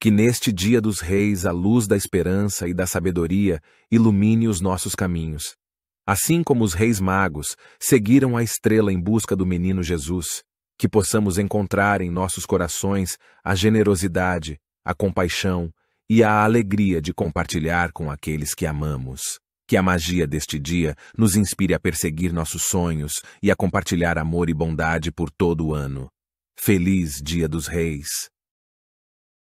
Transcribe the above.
Que neste dia dos reis a luz da esperança e da sabedoria ilumine os nossos caminhos. Assim como os reis magos seguiram a estrela em busca do menino Jesus, que possamos encontrar em nossos corações a generosidade, a compaixão e a alegria de compartilhar com aqueles que amamos. Que a magia deste dia nos inspire a perseguir nossos sonhos e a compartilhar amor e bondade por todo o ano. Feliz Dia dos Reis!